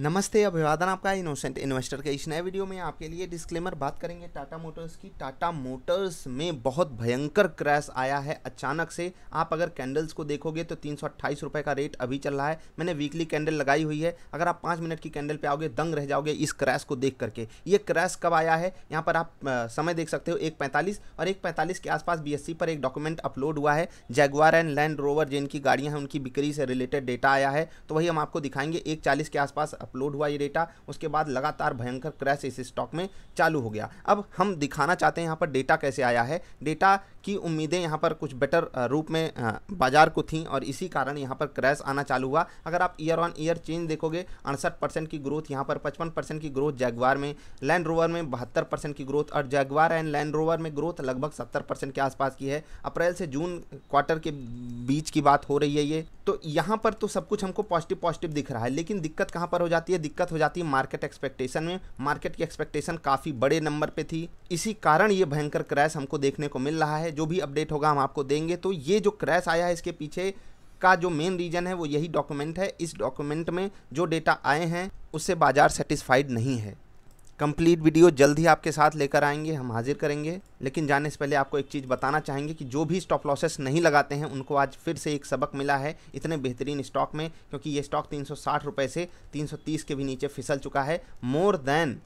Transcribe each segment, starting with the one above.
नमस्ते अभिवादन आपका इनोसेंट इन्वेस्टर के इस नए वीडियो में आपके लिए डिस्क्लेमर बात करेंगे टाटा मोटर्स की टाटा मोटर्स में बहुत भयंकर क्रैश आया है अचानक से आप अगर कैंडल्स को देखोगे तो तीन सौ का रेट अभी चल रहा है मैंने वीकली कैंडल लगाई हुई है अगर आप पाँच मिनट की कैंडल पे आओगे दंग रह जाओगे इस क्रैश को देख करके ये क्रैश कब आया है यहाँ पर आप समय देख सकते हो एक पैंतालीस और एक पैंतालीस के आसपास बी पर एक डॉक्यूमेंट अपलोड हुआ है जैगवार एंड लैंड रोवर जिनकी गाड़ियाँ हैं उनकी बिक्री से रिलेटेड डेटा आया है तो वही हम आपको दिखाएंगे एक चालीस के आसपास अपलोड हुआ ये डेटा उसके बाद लगातार भयंकर क्रैश इस स्टॉक में चालू हो गया अब हम दिखाना चाहते हैं यहाँ पर डेटा कैसे आया है डेटा की उम्मीदें यहाँ पर कुछ बेटर रूप में बाजार को थी और इसी कारण यहाँ पर क्रैश आना चालू हुआ अगर आप ईयर ऑन ईयर चेंज देखोगे अड़सठ परसेंट की ग्रोथ यहाँ पर पचपन परसेंट की ग्रोथ जैगवार में लैंड रोवर में बहत्तर परसेंट की ग्रोथ और जैगवार एंड लैंड रोवर में ग्रोथ लगभग सत्तर परसेंट के आसपास की है अप्रैल से जून क्वार्टर के बीच की बात हो रही है ये तो यहाँ पर तो सब कुछ हमको पॉजिटिव पॉजिटिव दिख रहा है लेकिन दिक्कत कहाँ पर हो जाती है दिक्कत हो जाती है मार्केट एक्सपेक्टेशन में मार्केट की एक्सपेक्टेशन काफ़ी बड़े नंबर पे थी इसी कारण ये भयंकर क्रैश हमको देखने को मिल रहा है जो भी अपडेट होगा हम आपको देंगे तो ये जो क्रैश आया है इसके पीछे का जो मेन रीज़न है वो यही डॉक्यूमेंट है इस डॉक्यूमेंट में जो डेटा आए हैं उससे बाज़ार सेटिस्फाइड नहीं है कंप्लीट वीडियो जल्द ही आपके साथ लेकर आएंगे हम हाजिर करेंगे लेकिन जाने से पहले आपको एक चीज़ बताना चाहेंगे कि जो भी स्टॉप लॉसेस नहीं लगाते हैं उनको आज फिर से एक सबक मिला है इतने बेहतरीन स्टॉक में क्योंकि ये स्टॉक तीन सौ से तीन के भी नीचे फिसल चुका है more than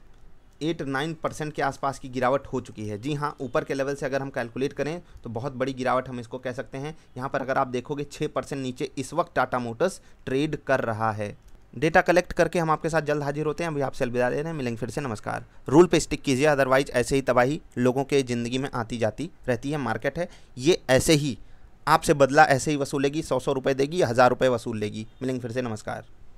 eight nine percent के आसपास की गिरावट हो चुकी है जी हाँ ऊपर के लेवल से अगर हम कैलकुलेट करें तो बहुत बड़ी गिरावट हम इसको कह सकते हैं यहाँ पर अगर आप देखोगे छः परसेंट नीचे इस वक्त टाटा मोटर्स ट्रेड कर रहा है डेटा कलेक्ट करके हम आपके साथ जल्द हाजिर होते हैं अभी आपसे अलविदा दे रहे हैं मिलेंगे फिर से नमस्कार रूल पे स्टिक कीजिए अदरवाइज ऐसे ही तबाही लोगों के ज़िंदगी में आती जाती रहती है मार्केट है ये ऐसे ही आपसे बदला ऐसे ही वसूलेगी सौ सौ रुपये देगी हज़ार रुपये वसूल लेगी मिलेंगे फिर से नमस्कार